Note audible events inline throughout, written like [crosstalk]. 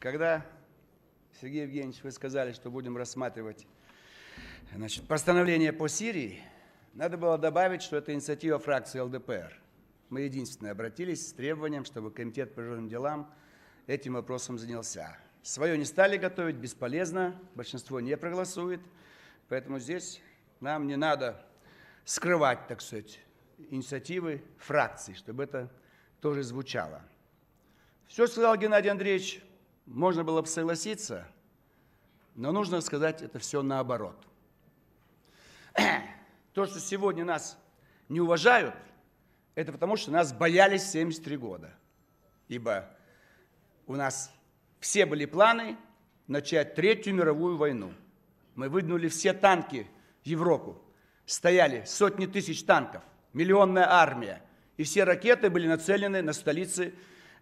Когда, Сергей Евгеньевич, вы сказали, что будем рассматривать значит, постановление по Сирии, надо было добавить, что это инициатива фракции ЛДПР. Мы единственные обратились с требованием, чтобы Комитет по международным делам этим вопросом занялся. Свое не стали готовить, бесполезно, большинство не проголосует. Поэтому здесь нам не надо скрывать, так сказать, инициативы фракции, чтобы это тоже звучало. Все сказал Геннадий Андреевич можно было бы согласиться, но нужно сказать это все наоборот. [clears throat] То, что сегодня нас не уважают, это потому, что нас боялись 73 года. Ибо у нас все были планы начать Третью мировую войну. Мы выдвинули все танки в Европу. Стояли сотни тысяч танков, миллионная армия. И все ракеты были нацелены на столицы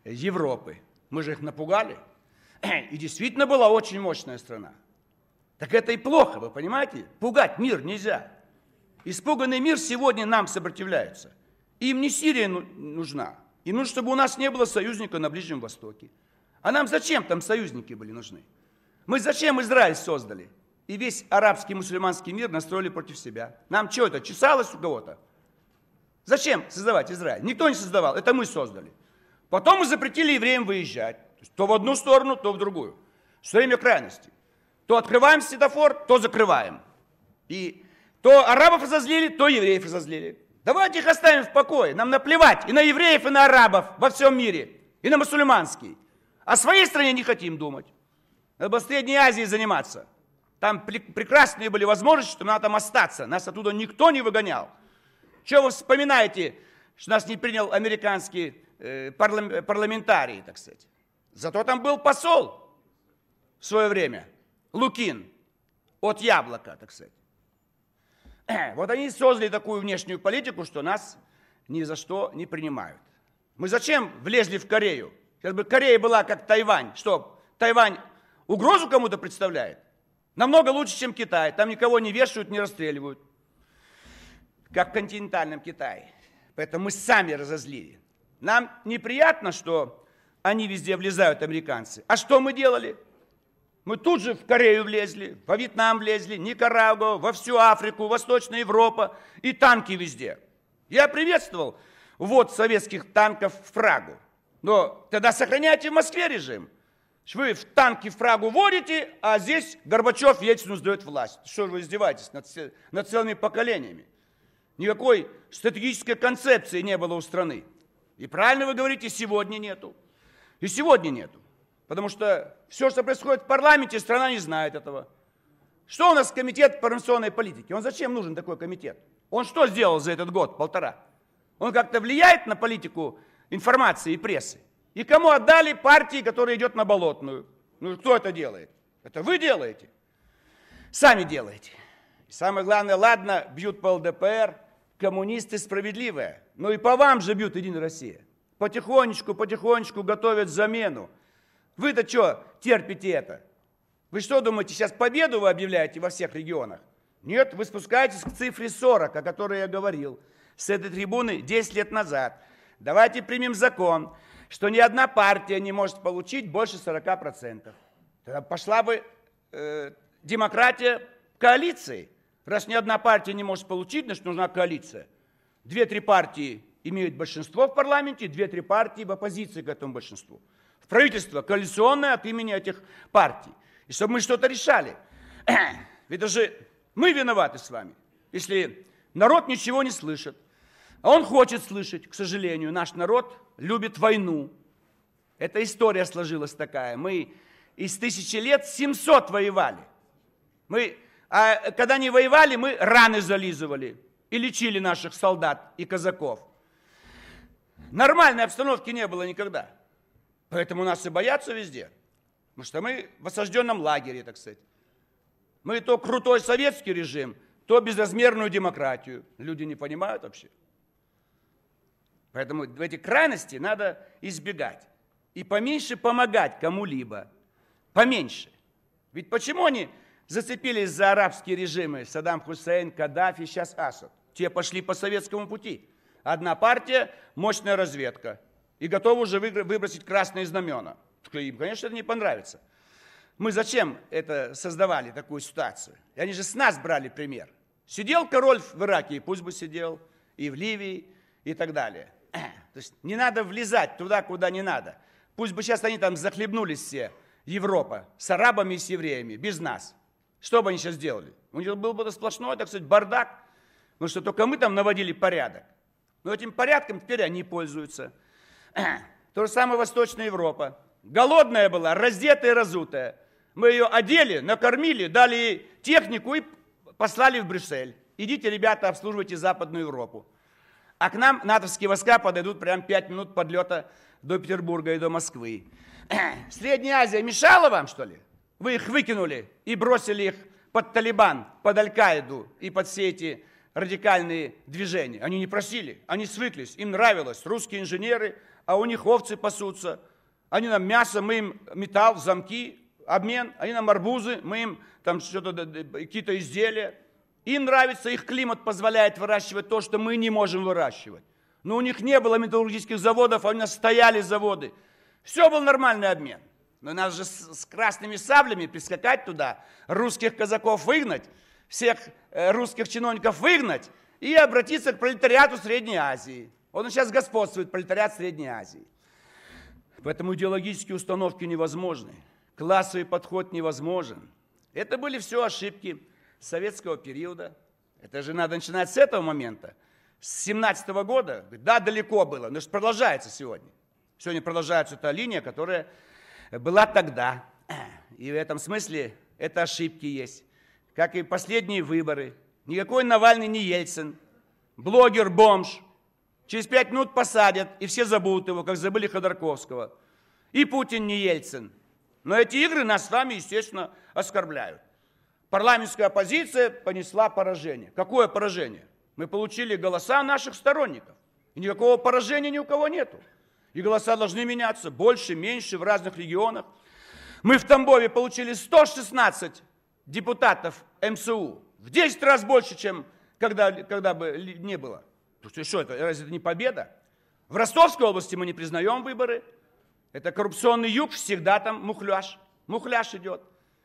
Европы. Мы же их напугали – [clears throat] и действительно была очень мощная страна. Так это и плохо, вы понимаете? Пугать мир нельзя. Испуганный мир сегодня нам сопротивляется. Им не Сирия ну, нужна. и нужно, чтобы у нас не было союзника на Ближнем Востоке. А нам зачем там союзники были нужны? Мы зачем Израиль создали? И весь арабский мусульманский мир настроили против себя. Нам что это, чесалось у кого-то? Зачем создавать Израиль? Никто не создавал, это мы создали. Потом мы запретили евреям выезжать. То в одну сторону, то в другую. Все время крайности. То открываем светофор, то закрываем. И то арабов разозлили, то евреев разозлили. Давайте их оставим в покое. Нам наплевать и на евреев, и на арабов во всем мире. И на мусульманский. О своей стране не хотим думать. Надо было Средней Азии заниматься. Там прекрасные были возможности, что надо там остаться. Нас оттуда никто не выгонял. Чего вы вспоминаете, что нас не принял американский э, парламентарий, так сказать? Зато там был посол в свое время, Лукин, от яблока, так сказать. Э, вот они создали такую внешнюю политику, что нас ни за что не принимают. Мы зачем влезли в Корею? Сейчас бы Корея была как Тайвань. Что, Тайвань угрозу кому-то представляет? Намного лучше, чем Китай. Там никого не вешают, не расстреливают. Как в континентальном Китае. Поэтому мы сами разозлили. Нам неприятно, что они везде влезают, американцы. А что мы делали? Мы тут же в Корею влезли, во Вьетнам влезли, Никарагуа, во всю Африку, Восточная Европа и танки везде. Я приветствовал ввод советских танков в фрагу, Но тогда сохраняйте в Москве режим. Вы в танки в фрагу водите, а здесь Горбачев Ельцину сдает власть. Что же вы издеваетесь над, над целыми поколениями? Никакой стратегической концепции не было у страны. И правильно вы говорите, сегодня нету. И сегодня нету. Потому что все, что происходит в парламенте, страна не знает этого. Что у нас комитет по информационной политике? Он зачем нужен такой комитет? Он что сделал за этот год, полтора? Он как-то влияет на политику информации и прессы? И кому отдали партии, которая идет на болотную? Ну кто это делает? Это вы делаете. Сами делаете. И самое главное, ладно, бьют по ЛДПР, коммунисты справедливые. Но и по вам же бьют Единая Россия потихонечку, потихонечку готовят замену. Вы-то что терпите это? Вы что думаете, сейчас победу вы объявляете во всех регионах? Нет, вы спускаетесь к цифре 40, о которой я говорил с этой трибуны 10 лет назад. Давайте примем закон, что ни одна партия не может получить больше 40%. Тогда пошла бы э, демократия коалиции. Раз ни одна партия не может получить, значит нужна коалиция. Две-три партии имеют большинство в парламенте, две-три партии в оппозиции к этому большинству. В правительство коалиционное от имени этих партий. И чтобы мы что-то решали. [clears throat] Ведь даже мы виноваты с вами, если народ ничего не слышит. А он хочет слышать, к сожалению. Наш народ любит войну. Эта история сложилась такая. Мы из тысячи лет 700 воевали. Мы, а когда не воевали, мы раны зализывали и лечили наших солдат и казаков. Нормальной обстановки не было никогда. Поэтому нас и боятся везде. Потому что мы в осажденном лагере, так сказать. Мы то крутой советский режим, то безразмерную демократию. Люди не понимают вообще. Поэтому эти крайности надо избегать. И поменьше помогать кому-либо. Поменьше. Ведь почему они зацепились за арабские режимы? Саддам Хусейн, Каддафи, сейчас Асад. Те пошли по советскому пути. Одна партия, мощная разведка. И готовы уже выбросить красные знамена. Им, конечно, это не понравится. Мы зачем это создавали, такую ситуацию? И они же с нас брали пример. Сидел король в Ираке, и пусть бы сидел, и в Ливии, и так далее. [clears throat] То есть не надо влезать туда, куда не надо. Пусть бы сейчас они там захлебнулись все, Европа, с арабами и с евреями, без нас. Что бы они сейчас делали? У них был бы сплошной, так сказать, бардак, потому ну что только мы там наводили порядок. Но этим порядком теперь они пользуются. [clears throat] То же самое Восточная Европа. Голодная была, раздетая, разутая. Мы ее одели, накормили, дали технику и послали в Брюссель. Идите, ребята, обслуживайте Западную Европу. А к нам натовские войска подойдут прям 5 минут подлета до Петербурга и до Москвы. [clears throat] Средняя Азия мешала вам, что ли? Вы их выкинули и бросили их под Талибан, под Аль-Каиду и под все эти радикальные движения. Они не просили, они свыклись, им нравилось. Русские инженеры, а у них овцы пасутся. Они нам мясо, мы им металл, замки, обмен. Они нам арбузы, мы им там что-то, какие-то изделия. Им нравится, их климат позволяет выращивать то, что мы не можем выращивать. Но у них не было металлургических заводов, а у нас стояли заводы. Все был нормальный обмен. Но нас же с красными саблями прискакать туда, русских казаков выгнать – всех э, русских чиновников выгнать и обратиться к пролетариату Средней Азии. Он сейчас господствует, пролетариат Средней Азии. Поэтому идеологические установки невозможны, классовый подход невозможен. Это были все ошибки советского периода. Это же надо начинать с этого момента, с 17 года. Да, далеко было, но это продолжается сегодня. Сегодня продолжается та линия, которая была тогда. И в этом смысле это ошибки есть как и последние выборы. Никакой Навальный не Ельцин. Блогер-бомж. Через пять минут посадят, и все забудут его, как забыли Ходорковского. И Путин не Ельцин. Но эти игры нас с вами, естественно, оскорбляют. Парламентская оппозиция понесла поражение. Какое поражение? Мы получили голоса наших сторонников. И никакого поражения ни у кого нету. И голоса должны меняться больше, меньше в разных регионах. Мы в Тамбове получили 116 депутатов МСУ в 10 раз больше, чем когда, когда бы не было. То есть что это, разве это не победа? В Ростовской области мы не признаем выборы. Это коррупционный юг, всегда там мухляж. Мухляж идет.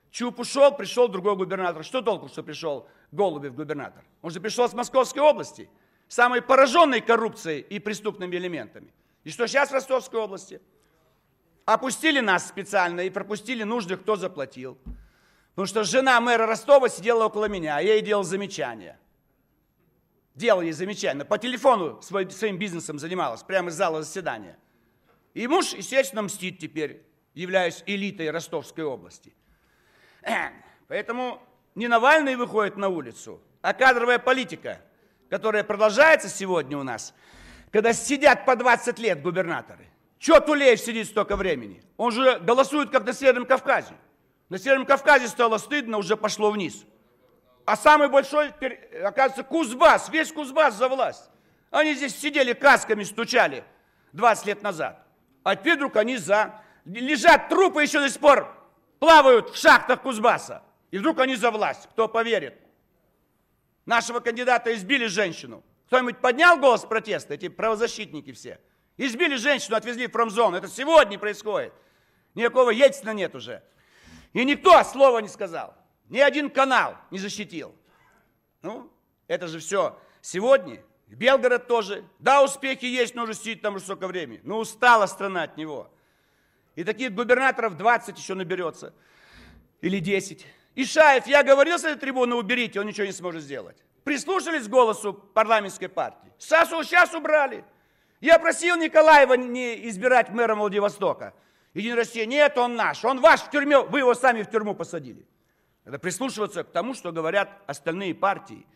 Чуп ушел, пришел другой губернатор. Что толку, что пришел Голубев губернатор? Он же пришел с Московской области, самой пораженной коррупцией и преступными элементами. И что сейчас в Ростовской области? Опустили нас специально и пропустили нужных, кто заплатил. Потому что жена мэра Ростова сидела около меня, а я ей делал замечания. Делал ей замечания. По телефону своим бизнесом занималась, прямо из зала заседания. И муж, естественно, мстит теперь, являясь элитой Ростовской области. Эм, поэтому не Навальный выходит на улицу, а кадровая политика, которая продолжается сегодня у нас, когда сидят по 20 лет губернаторы. Чего Тулеев сидит столько времени? Он же голосует, как на Северном Кавказе. На Северном Кавказе стало стыдно, уже пошло вниз. А самый большой, оказывается, Кузбасс, весь Кузбасс за власть. Они здесь сидели, касками стучали 20 лет назад. А теперь вдруг они за. Лежат трупы еще до сих пор, плавают в шахтах Кузбасса. И вдруг они за власть, кто поверит. Нашего кандидата избили женщину. Кто-нибудь поднял голос протеста, эти правозащитники все? Избили женщину, отвезли в промзону. Это сегодня происходит. Никакого Ельцина нет уже. И никто слова не сказал. Ни один канал не защитил. Ну, это же все сегодня. Белгород тоже. Да, успехи есть, но уже сидит там уже столько времени. Но ну, устала страна от него. И таких губернаторов 20 еще наберется. Или 10. Шаев, я говорил с этой трибуны, уберите, он ничего не сможет сделать. Прислушались к голосу парламентской партии. Сасу сейчас убрали. Я просил Николаева не избирать мэром Владивостока. Единая Россия, нет, он наш, он ваш в тюрьме, вы его сами в тюрьму посадили. Надо прислушиваться к тому, что говорят остальные партии.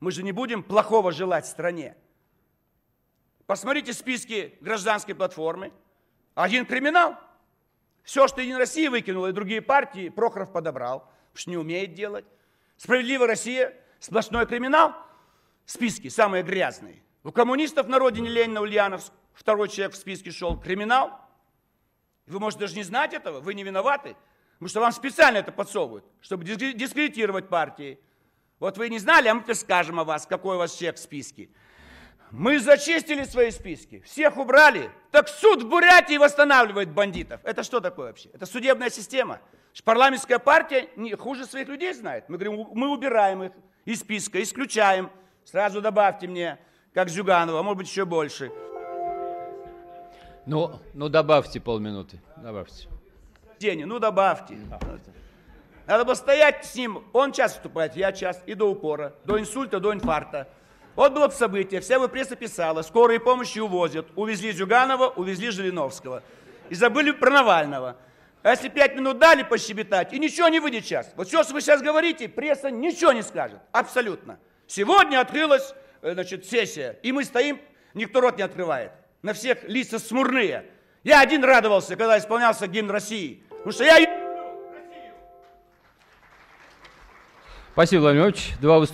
Мы же не будем плохого желать стране. Посмотрите списки гражданской платформы. Один криминал. Все, что Единая Россия выкинула и другие партии, Прохоров подобрал, потому что не умеет делать. Справедливая Россия, сплошной криминал. Списки самые грязные. У коммунистов на родине Ленина Ульяновск второй человек в списке шел, криминал. Вы, можете даже не знать этого, вы не виноваты, потому что вам специально это подсовывают, чтобы дискредитировать партии. Вот вы не знали, а мы-то скажем о вас, какой у вас чек в списке. Мы зачистили свои списки, всех убрали. Так суд в Бурятии восстанавливает бандитов. Это что такое вообще? Это судебная система. Парламентская партия не хуже своих людей знает. Мы говорим, мы убираем их из списка, исключаем. Сразу добавьте мне, как Зюганова, а может быть еще больше. Ну, ну добавьте полминуты, добавьте. День, ну добавьте. Надо бы стоять с ним, он час вступает, я час, и до упора, до инсульта, до инфаркта. Вот было бы событие, вся бы пресса писала, скорые помощи увозят, увезли Зюганова, увезли Жириновского. И забыли про Навального. А если пять минут дали пощебетать, и ничего не выйдет сейчас. Вот все, что вы сейчас говорите, пресса ничего не скажет. Абсолютно. Сегодня открылась э, значит, сессия, и мы стоим, никто рот не открывает на всех лица смурные. Я один радовался, когда исполнялся гимн России, потому что я Спасибо, Владимир Ильич. Два выступления.